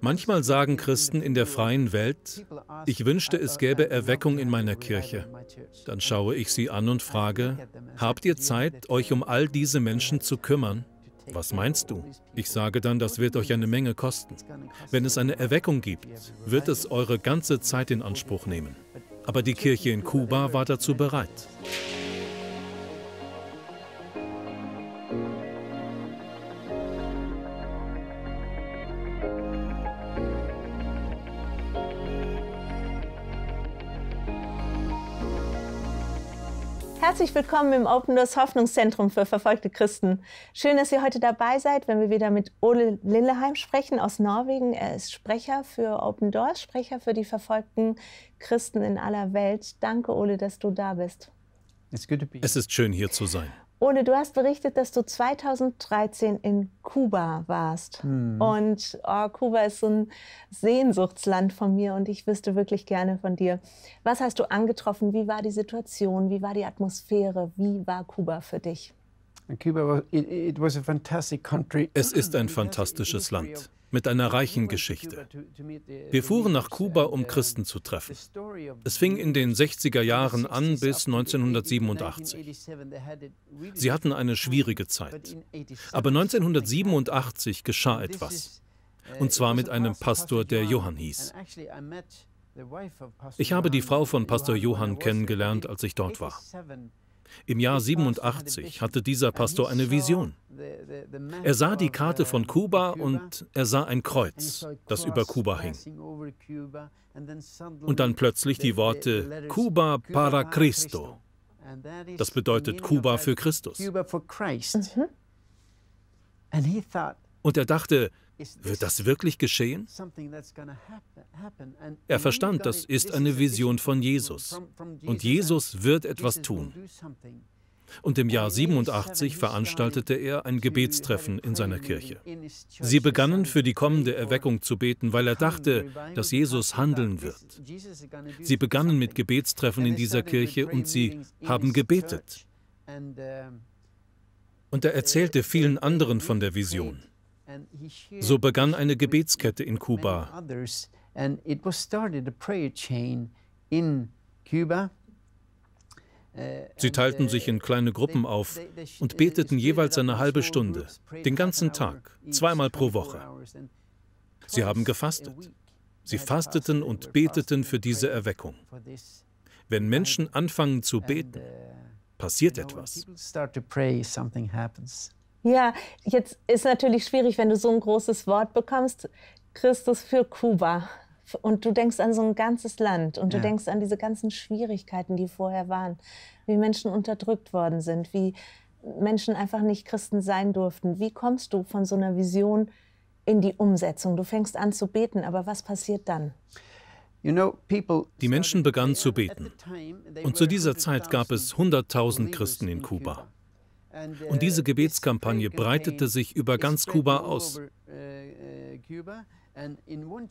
Manchmal sagen Christen in der freien Welt, ich wünschte, es gäbe Erweckung in meiner Kirche. Dann schaue ich sie an und frage, habt ihr Zeit, euch um all diese Menschen zu kümmern? Was meinst du? Ich sage dann, das wird euch eine Menge kosten. Wenn es eine Erweckung gibt, wird es eure ganze Zeit in Anspruch nehmen. Aber die Kirche in Kuba war dazu bereit. Herzlich willkommen im Open Doors Hoffnungszentrum für verfolgte Christen. Schön, dass ihr heute dabei seid, wenn wir wieder mit Ole Lilleheim sprechen aus Norwegen. Er ist Sprecher für Open Doors, Sprecher für die verfolgten Christen in aller Welt. Danke, Ole, dass du da bist. Es ist schön, hier zu sein. Ole, du hast berichtet, dass du 2013 in Kuba warst. Hm. Und oh, Kuba ist so ein Sehnsuchtsland von mir und ich wüsste wirklich gerne von dir. Was hast du angetroffen? Wie war die Situation? Wie war die Atmosphäre? Wie war Kuba für dich? Kuba war, Es ist ein mm. fantastisches Land mit einer reichen Geschichte. Wir fuhren nach Kuba, um Christen zu treffen. Es fing in den 60er Jahren an bis 1987. Sie hatten eine schwierige Zeit. Aber 1987 geschah etwas. Und zwar mit einem Pastor, der Johann hieß. Ich habe die Frau von Pastor Johann kennengelernt, als ich dort war. Im Jahr 87 hatte dieser Pastor eine Vision. Er sah die Karte von Kuba und er sah ein Kreuz, das über Kuba hing. Und dann plötzlich die Worte Kuba para Cristo. Das bedeutet Kuba für Christus. Mhm. Und er dachte, wird das wirklich geschehen? Er verstand, das ist eine Vision von Jesus. Und Jesus wird etwas tun. Und im Jahr 87 veranstaltete er ein Gebetstreffen in seiner Kirche. Sie begannen für die kommende Erweckung zu beten, weil er dachte, dass Jesus handeln wird. Sie begannen mit Gebetstreffen in dieser Kirche und sie haben gebetet. Und er erzählte vielen anderen von der Vision. So begann eine Gebetskette in Kuba. Sie teilten sich in kleine Gruppen auf und beteten jeweils eine halbe Stunde, den ganzen Tag, zweimal pro Woche. Sie haben gefastet. Sie fasteten und beteten für diese Erweckung. Wenn Menschen anfangen zu beten, passiert etwas. Ja, jetzt ist natürlich schwierig, wenn du so ein großes Wort bekommst, Christus für Kuba. Und du denkst an so ein ganzes Land und ja. du denkst an diese ganzen Schwierigkeiten, die vorher waren, wie Menschen unterdrückt worden sind, wie Menschen einfach nicht Christen sein durften. Wie kommst du von so einer Vision in die Umsetzung? Du fängst an zu beten, aber was passiert dann? Die Menschen begannen zu beten. Und zu dieser Zeit gab es 100.000 Christen in Kuba. Und diese uh, Gebetskampagne breitete sich über ganz Kuba aus. Uh, uh,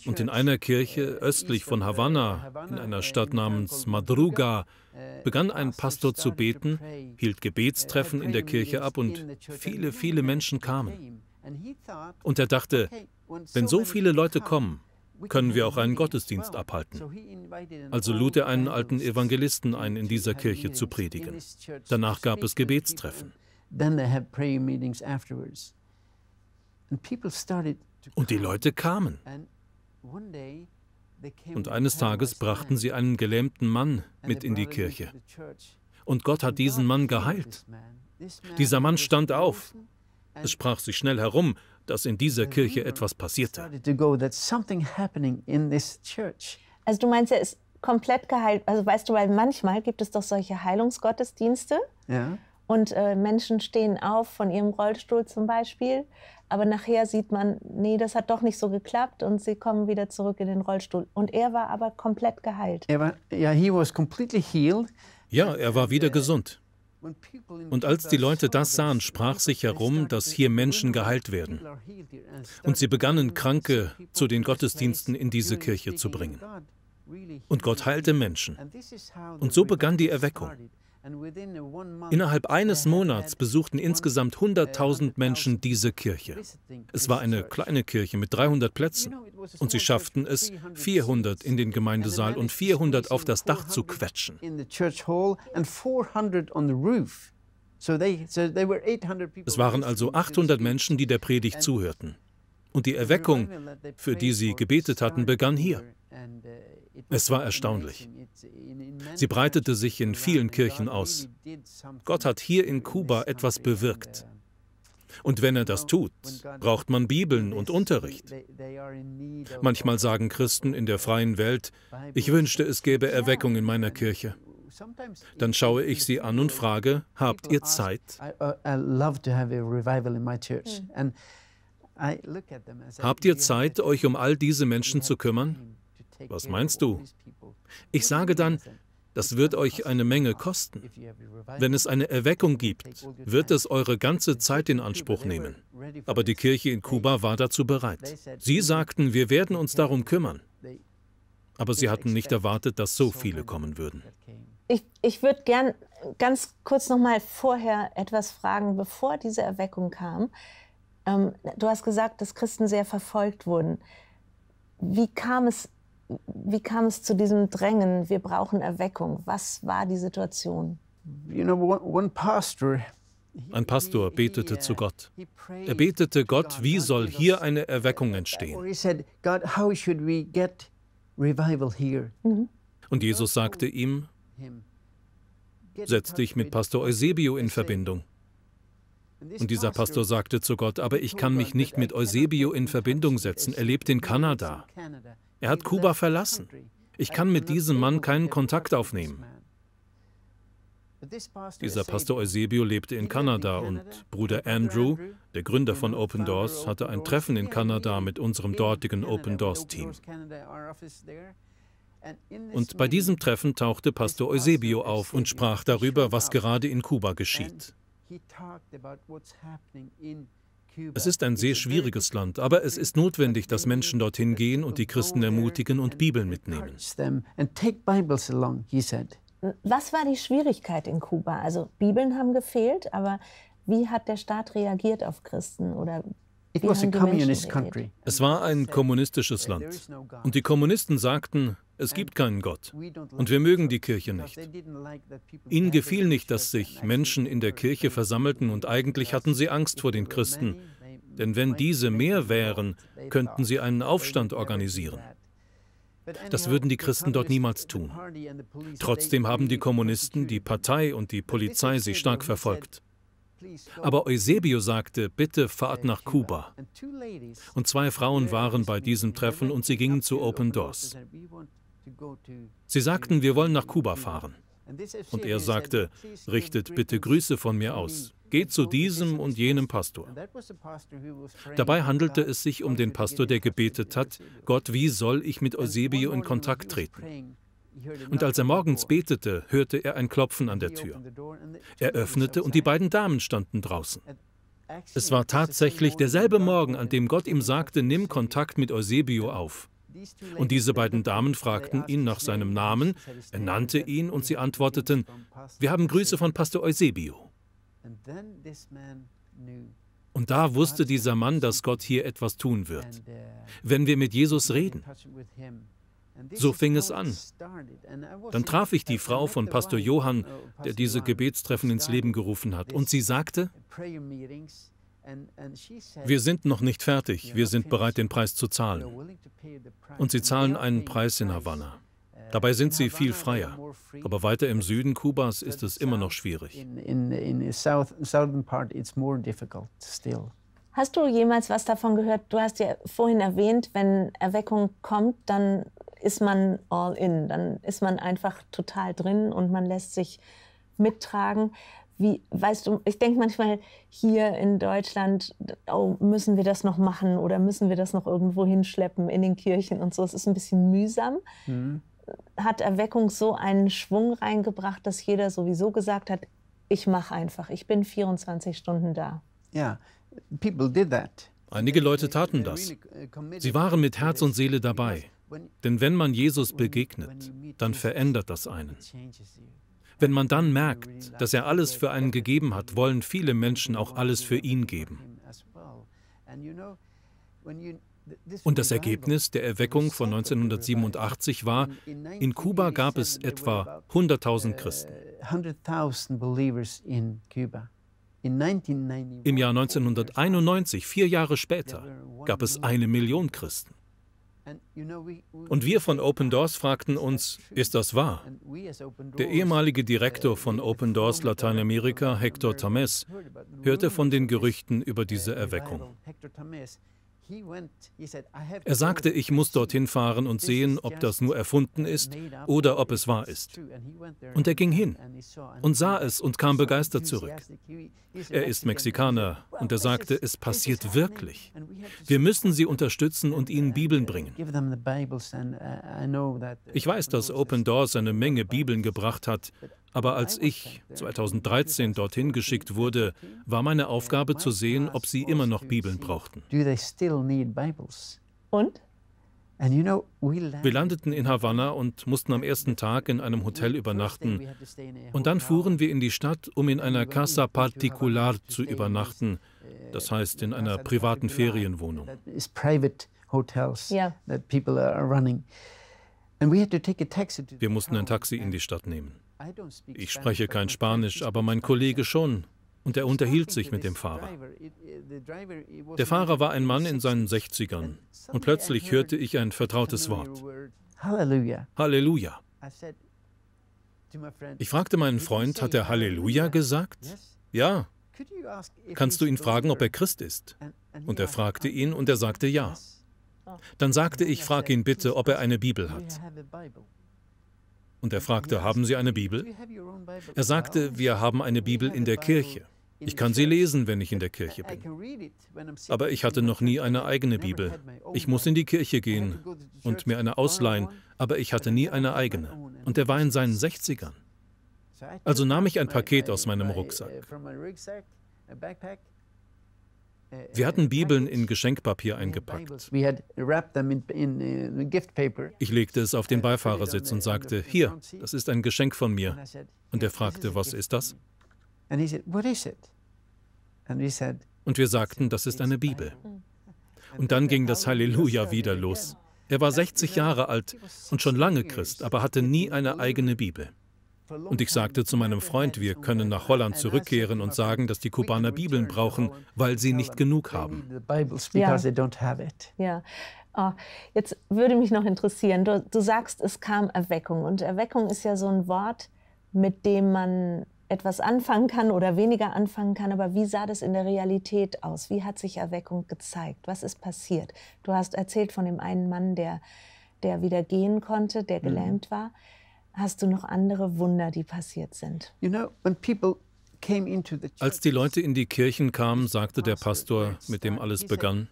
und in einer Kirche östlich von Havanna, in einer Stadt namens Madruga, begann ein Pastor zu beten, hielt Gebetstreffen in der Kirche ab und viele, viele Menschen kamen. Und er dachte, wenn so viele Leute kommen, können wir auch einen Gottesdienst abhalten. Also lud er einen alten Evangelisten ein, in dieser Kirche zu predigen. Danach gab es Gebetstreffen. Then they had prayer meetings afterwards. And people started und die Leute kamen. Und eines Tages brachten sie einen gelähmten Mann mit in die Kirche. Und Gott hat diesen Mann geheilt. Dieser Mann stand auf. Es sprach sich schnell herum, dass in dieser Kirche etwas passierte. Also du meinst, er ist komplett geheilt. Also weißt du, weil manchmal gibt es doch solche Heilungsgottesdienste. Ja. Und äh, Menschen stehen auf von ihrem Rollstuhl zum Beispiel, aber nachher sieht man, nee, das hat doch nicht so geklappt und sie kommen wieder zurück in den Rollstuhl. Und er war aber komplett geheilt. Er war, ja, he was completely healed. Ja, er war wieder gesund. Und als die Leute das sahen, sprach sich herum, dass hier Menschen geheilt werden. Und sie begannen, Kranke zu den Gottesdiensten in diese Kirche zu bringen. Und Gott heilte Menschen. Und so begann die Erweckung. Innerhalb eines Monats besuchten insgesamt 100.000 uh, Menschen diese Kirche. Es war eine kleine Kirche mit 300 Plätzen und sie schafften es, 400 in den Gemeindesaal und 400 auf das Dach zu quetschen. Es waren also 800 Menschen, die der Predigt zuhörten. Und die Erweckung, für die sie gebetet hatten, begann hier. Es war erstaunlich. Sie breitete sich in vielen Kirchen aus. Gott hat hier in Kuba etwas bewirkt. Und wenn er das tut, braucht man Bibeln und Unterricht. Manchmal sagen Christen in der freien Welt, ich wünschte, es gäbe Erweckung in meiner Kirche. Dann schaue ich sie an und frage, habt ihr Zeit? Uh, hm. Habt ihr Zeit, euch um all diese Menschen zu kümmern? Was meinst du? Ich sage dann, das wird euch eine Menge kosten. Wenn es eine Erweckung gibt, wird es eure ganze Zeit in Anspruch nehmen. Aber die Kirche in Kuba war dazu bereit. Sie sagten, wir werden uns darum kümmern. Aber sie hatten nicht erwartet, dass so viele kommen würden. Ich, ich würde gern ganz kurz noch mal vorher etwas fragen, bevor diese Erweckung kam. Ähm, du hast gesagt, dass Christen sehr verfolgt wurden. Wie kam es wie kam es zu diesem Drängen? Wir brauchen Erweckung. Was war die Situation? Ein Pastor betete zu Gott. Er betete Gott, wie soll hier eine Erweckung entstehen? Mhm. Und Jesus sagte ihm, setz dich mit Pastor Eusebio in Verbindung. Und dieser Pastor sagte zu Gott, aber ich kann mich nicht mit Eusebio in Verbindung setzen, er lebt in Kanada. Er hat Kuba verlassen. Ich kann mit diesem Mann keinen Kontakt aufnehmen. Dieser Pastor Eusebio lebte in Kanada und Bruder Andrew, der Gründer von Open Doors, hatte ein Treffen in Kanada mit unserem dortigen Open Doors-Team. Und bei diesem Treffen tauchte Pastor Eusebio auf und sprach darüber, was gerade in Kuba geschieht. Es ist ein sehr schwieriges Land, aber es ist notwendig, dass Menschen dorthin gehen und die Christen ermutigen und Bibeln mitnehmen. Was war die Schwierigkeit in Kuba? Also Bibeln haben gefehlt, aber wie hat der Staat reagiert auf Christen oder es war ein kommunistisches Land. Und die Kommunisten sagten, es gibt keinen Gott. Und wir mögen die Kirche nicht. Ihnen gefiel nicht, dass sich Menschen in der Kirche versammelten und eigentlich hatten sie Angst vor den Christen. Denn wenn diese mehr wären, könnten sie einen Aufstand organisieren. Das würden die Christen dort niemals tun. Trotzdem haben die Kommunisten, die Partei und die Polizei sie stark verfolgt. Aber Eusebio sagte, bitte fahrt nach Kuba. Und zwei Frauen waren bei diesem Treffen und sie gingen zu Open Doors. Sie sagten, wir wollen nach Kuba fahren. Und er sagte, richtet bitte Grüße von mir aus. Geht zu diesem und jenem Pastor. Dabei handelte es sich um den Pastor, der gebetet hat, Gott, wie soll ich mit Eusebio in Kontakt treten? Und als er morgens betete, hörte er ein Klopfen an der Tür. Er öffnete und die beiden Damen standen draußen. Es war tatsächlich derselbe Morgen, an dem Gott ihm sagte, nimm Kontakt mit Eusebio auf. Und diese beiden Damen fragten ihn nach seinem Namen, er nannte ihn und sie antworteten, wir haben Grüße von Pastor Eusebio. Und da wusste dieser Mann, dass Gott hier etwas tun wird, wenn wir mit Jesus reden. So fing es an. Dann traf ich die Frau von Pastor Johann, der diese Gebetstreffen ins Leben gerufen hat, und sie sagte, wir sind noch nicht fertig, wir sind bereit, den Preis zu zahlen. Und sie zahlen einen Preis in Havanna. Äh, Dabei sind sie viel freier. Aber weiter im Süden Kubas ist es immer noch schwierig. Hast du jemals was davon gehört? Du hast ja vorhin erwähnt, wenn Erweckung kommt, dann ist man all in, dann ist man einfach total drin und man lässt sich mittragen wie, weißt du, ich denke manchmal hier in Deutschland, oh, müssen wir das noch machen oder müssen wir das noch irgendwo hinschleppen in den Kirchen und so. Es ist ein bisschen mühsam. Mhm. Hat Erweckung so einen Schwung reingebracht, dass jeder sowieso gesagt hat, ich mache einfach, ich bin 24 Stunden da. Ja, people did that. Einige Leute taten das. Sie waren mit Herz und Seele dabei. Denn wenn man Jesus begegnet, dann verändert das einen. Wenn man dann merkt, dass er alles für einen gegeben hat, wollen viele Menschen auch alles für ihn geben. Und das Ergebnis der Erweckung von 1987 war, in Kuba gab es etwa 100.000 Christen. Im Jahr 1991, vier Jahre später, gab es eine Million Christen. Und wir von Open Doors fragten uns, ist das wahr? Der ehemalige Direktor äh, von Open Doors Lateinamerika, Hector Tamés, hörte von den Gerüchten über diese Erweckung. Er sagte, ich muss dorthin fahren und sehen, ob das nur erfunden ist oder ob es wahr ist. Und er ging hin und sah es und kam begeistert zurück. Er ist Mexikaner und er sagte, es passiert wirklich. Wir müssen sie unterstützen und ihnen uh, Bibeln bringen. Uh, ich weiß, dass Open Doors eine Menge Bibeln gebracht hat, aber als ich 2013 dorthin geschickt wurde, war meine Aufgabe zu sehen, ob sie immer noch Bibeln brauchten. Und? Wir landeten in Havanna und mussten am ersten Tag in einem Hotel übernachten. Und dann fuhren wir in die Stadt, um in einer Casa Particular zu übernachten, das heißt in einer privaten Ferienwohnung. Wir mussten ein Taxi in die Stadt nehmen. Ich spreche kein Spanisch, aber mein Kollege schon. Und er unterhielt sich mit dem Fahrer. Der Fahrer war ein Mann in seinen 60ern. Und plötzlich hörte ich ein vertrautes Wort. Halleluja. Halleluja. Ich fragte meinen Freund, hat er Halleluja gesagt? Ja. Kannst du ihn fragen, ob er Christ ist? Und er fragte ihn und er sagte ja. Dann sagte ich, frag ihn bitte, ob er eine Bibel hat. Und er fragte, haben Sie eine Bibel? Er sagte, wir haben eine Bibel in der Kirche. Ich kann sie lesen, wenn ich in der Kirche bin. Aber ich hatte noch nie eine eigene Bibel. Ich muss in die Kirche gehen und mir eine ausleihen, aber ich hatte nie eine eigene. Und er war in seinen 60ern. Also nahm ich ein Paket aus meinem Rucksack. Wir hatten Bibeln in Geschenkpapier eingepackt. Uh, ich legte es auf den Beifahrersitz und sagte, hier, das ist ein Geschenk von mir. Und er fragte, was ist das? Und wir sagten, das ist eine Bibel. Und dann ging das Halleluja wieder los. Er war 60 Jahre alt und schon lange Christ, aber hatte nie eine eigene Bibel. Und ich sagte zu meinem Freund, wir können nach Holland zurückkehren und sagen, dass die Kubaner Bibeln brauchen, weil sie nicht genug haben. Ja. ja. Oh, jetzt würde mich noch interessieren, du, du sagst, es kam Erweckung. Und Erweckung ist ja so ein Wort, mit dem man etwas anfangen kann oder weniger anfangen kann. Aber wie sah das in der Realität aus? Wie hat sich Erweckung gezeigt? Was ist passiert? Du hast erzählt von dem einen Mann, der, der wieder gehen konnte, der mhm. gelähmt war hast du noch andere Wunder, die passiert sind. Als die Leute in die Kirchen kamen, sagte der Pastor, mit dem alles begann,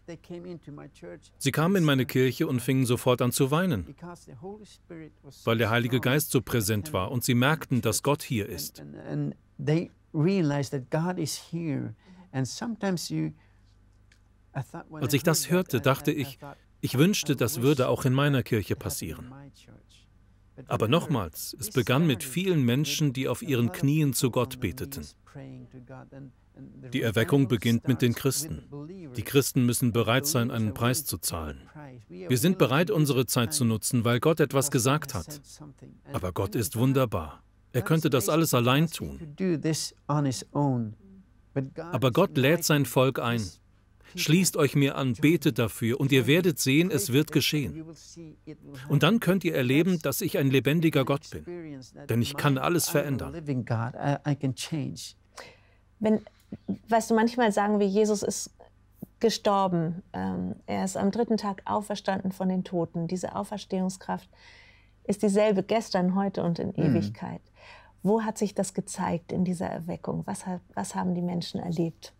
sie kamen in meine Kirche und fingen sofort an zu weinen, weil der Heilige Geist so präsent war und sie merkten, dass Gott hier ist. Als ich das hörte, dachte ich, ich wünschte, das würde auch in meiner Kirche passieren. Aber nochmals, es begann mit vielen Menschen, die auf ihren Knien zu Gott beteten. Die Erweckung beginnt mit den Christen. Die Christen müssen bereit sein, einen Preis zu zahlen. Wir sind bereit, unsere Zeit zu nutzen, weil Gott etwas gesagt hat. Aber Gott ist wunderbar. Er könnte das alles allein tun. Aber Gott lädt sein Volk ein. Schließt euch mir an, betet dafür und ihr werdet sehen, es wird geschehen. Und dann könnt ihr erleben, dass ich ein lebendiger Gott bin. Denn ich kann alles verändern. Wenn, weißt du, manchmal sagen wir, Jesus ist gestorben. Ähm, er ist am dritten Tag auferstanden von den Toten. Diese Auferstehungskraft ist dieselbe gestern, heute und in mhm. Ewigkeit. Mhm. Wo hat sich das gezeigt in dieser Erweckung? Was, was haben die Menschen erlebt?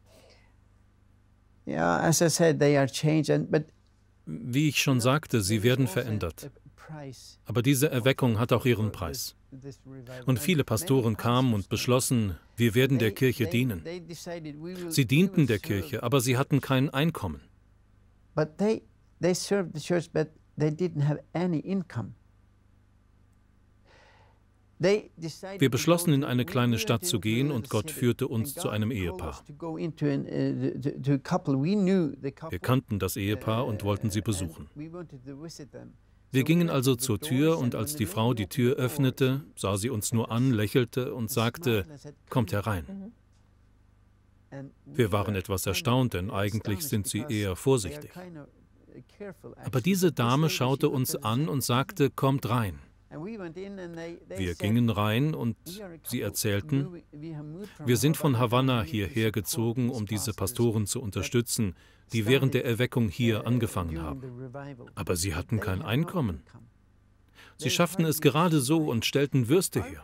Wie ich schon sagte, sie werden also verändert. Aber diese Erweckung hat auch ihren Preis. Und viele Pastoren kamen und beschlossen, wir werden der Kirche dienen. Sie dienten der Kirche, aber sie hatten kein Einkommen. But they, they served the church, but they didn't have any income. Wir beschlossen, in eine kleine Stadt zu gehen und Gott führte uns zu einem Ehepaar. Uh, Wir kannten das uh, Ehepaar und wollten sie uh, besuchen. Wir gingen also zur Tür und als die Frau die Tür öffnete, sah sie uns nur an, lächelte und sagte, kommt herein. Mhm. Wir waren etwas erstaunt, denn eigentlich sind sie eher vorsichtig. Aber diese Dame schaute uns an und sagte, kommt rein. Wir gingen rein und sie erzählten, wir sind von Havanna hierher gezogen, um diese Pastoren zu unterstützen, die während der Erweckung hier uh, angefangen haben. Aber sie hatten kein Einkommen. Sie schafften es gerade so und stellten Würste her.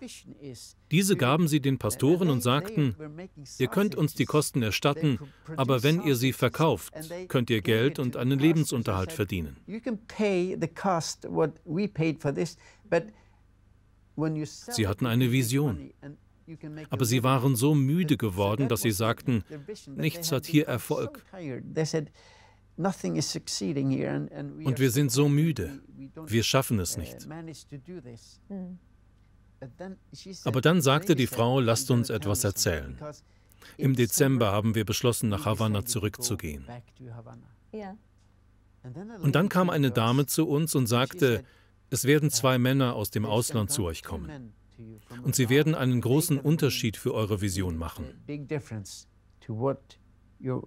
Diese gaben sie den Pastoren und sagten, ihr könnt uns die Kosten erstatten, aber wenn ihr sie verkauft, könnt ihr Geld und einen Lebensunterhalt verdienen. Sie hatten eine Vision. Aber sie waren so müde geworden, dass sie sagten, nichts hat hier Erfolg. Und wir sind so müde. Wir schaffen es uh, nicht. Mm. Aber dann sagte die Frau, lasst uns etwas uh, erzählen. Im Dezember haben wir beschlossen, nach Havanna zurückzugehen. Und dann kam eine Dame zu uns und sagte, es werden zwei uh, Männer aus dem Ausland zu euch kommen. Und sie werden einen großen Unterschied für eure Vision machen. Mhm.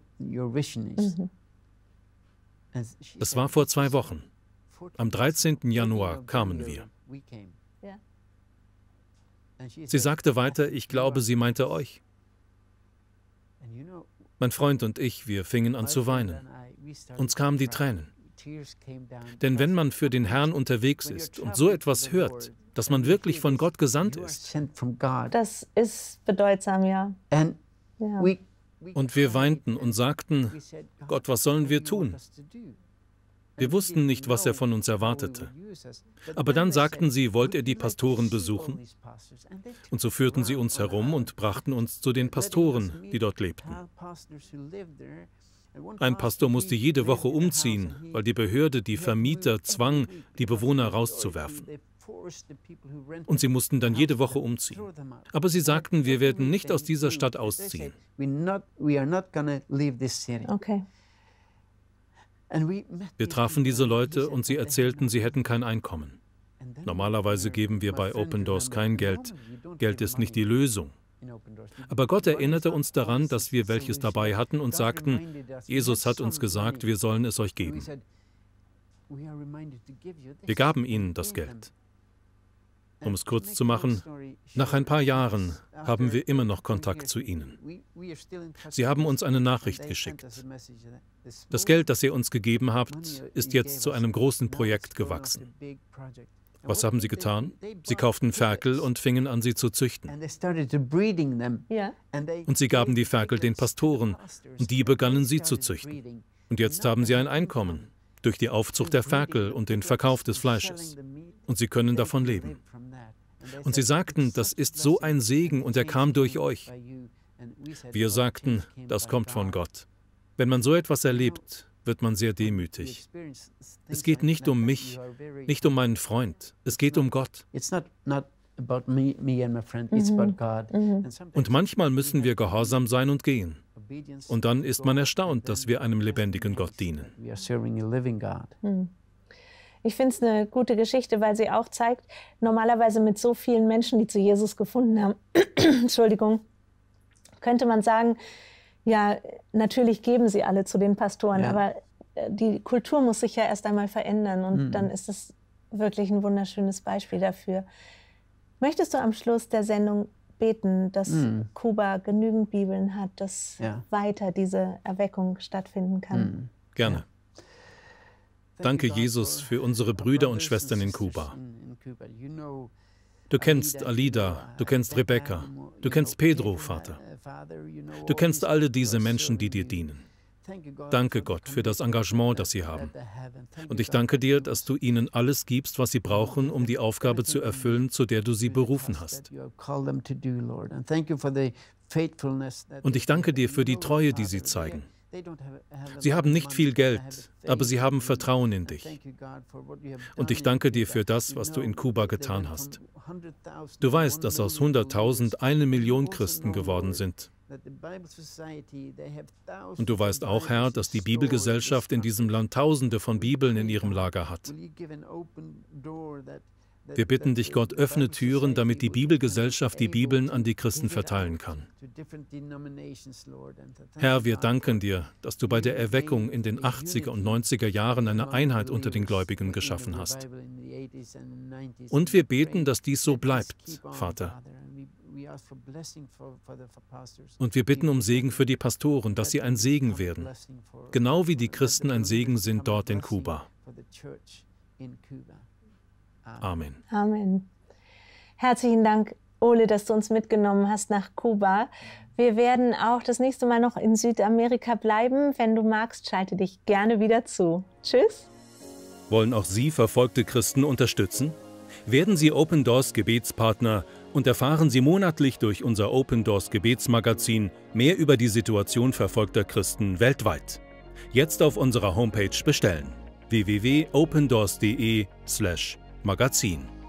Es war vor zwei Wochen. Am 13. Januar kamen wir. Sie sagte weiter, ich glaube, sie meinte euch. Mein Freund und ich, wir fingen an zu weinen. Uns kamen die Tränen. Denn wenn man für den Herrn unterwegs ist und so etwas hört, dass man wirklich von Gott gesandt ist, das ist bedeutsam, ja. ja. Und wir weinten und sagten, Gott, was sollen wir tun? Wir wussten nicht, was er von uns erwartete. Aber dann sagten sie, wollt ihr die Pastoren besuchen? Und so führten sie uns herum und brachten uns zu den Pastoren, die dort lebten. Ein Pastor musste jede Woche umziehen, weil die Behörde die Vermieter zwang, die Bewohner rauszuwerfen. Und sie mussten dann jede Woche umziehen. Aber sie sagten, wir werden nicht aus dieser Stadt ausziehen. Okay. Wir trafen diese Leute und sie erzählten, sie hätten kein Einkommen. Normalerweise geben wir bei Open Doors kein Geld. Geld ist nicht die Lösung. Aber Gott erinnerte uns daran, dass wir welches dabei hatten und sagten, Jesus hat uns gesagt, wir sollen es euch geben. Wir gaben ihnen das Geld. Um es kurz zu machen, nach ein paar Jahren haben wir immer noch Kontakt zu Ihnen. Sie haben uns eine Nachricht geschickt. Das Geld, das ihr uns gegeben habt, ist jetzt zu einem großen Projekt gewachsen. Was haben sie getan? Sie kauften Ferkel und fingen an, sie zu züchten. Und sie gaben die Ferkel den Pastoren und die begannen, sie zu züchten. Und jetzt haben sie ein Einkommen durch die Aufzucht der Ferkel und den Verkauf des Fleisches und sie können davon leben. Und sie sagten, das ist so ein Segen und er kam durch euch. Wir sagten, das kommt von Gott. Wenn man so etwas erlebt, wird man sehr demütig. Es geht nicht um mich, nicht um meinen Freund, es geht um Gott. Mhm. Mhm. Und manchmal müssen wir gehorsam sein und gehen. Und dann ist man erstaunt, dass wir einem lebendigen Gott dienen. Mhm. Ich finde es eine gute Geschichte, weil sie auch zeigt, normalerweise mit so vielen Menschen, die zu Jesus gefunden haben, Entschuldigung, könnte man sagen, ja, natürlich geben sie alle zu den Pastoren, ja. aber äh, die Kultur muss sich ja erst einmal verändern und mhm. dann ist es wirklich ein wunderschönes Beispiel dafür. Möchtest du am Schluss der Sendung beten, dass mhm. Kuba genügend Bibeln hat, dass ja. weiter diese Erweckung stattfinden kann? Mhm. Gerne. Danke, Jesus, für unsere Brüder und Schwestern in Kuba. Du kennst Alida, du kennst Rebecca, du kennst Pedro, Vater. Du kennst alle diese Menschen, die dir dienen. Danke Gott für das Engagement, das sie haben. Und ich danke dir, dass du ihnen alles gibst, was sie brauchen, um die Aufgabe zu erfüllen, zu der du sie berufen hast. Und ich danke dir für die Treue, die sie zeigen. Sie haben nicht viel Geld, aber sie haben Vertrauen in dich. Und ich danke dir für das, was du in Kuba getan hast. Du weißt, dass aus 100.000 eine Million also Christen geworden sind. Und du weißt auch, Herr, dass die Bibelgesellschaft in diesem Land Tausende von Bibeln in ihrem Lager hat. Wir bitten dich, Gott, öffne Türen, damit die Bibelgesellschaft die Bibeln an die Christen verteilen kann. Herr, wir danken dir, dass du bei der Erweckung in den 80er und 90er Jahren eine Einheit unter den Gläubigen geschaffen hast. Und wir beten, dass dies so bleibt, Vater. Und wir bitten um Segen für die Pastoren, dass sie ein Segen werden, genau wie die Christen ein Segen sind dort in Kuba. Amen. Amen. Herzlichen Dank, Ole, dass du uns mitgenommen hast nach Kuba. Wir werden auch das nächste Mal noch in Südamerika bleiben. Wenn du magst, schalte dich gerne wieder zu. Tschüss. Wollen auch Sie verfolgte Christen unterstützen? Werden Sie Open Doors Gebetspartner und erfahren Sie monatlich durch unser Open Doors Gebetsmagazin mehr über die Situation verfolgter Christen weltweit. Jetzt auf unserer Homepage bestellen www.opendoors.de slash Magazin.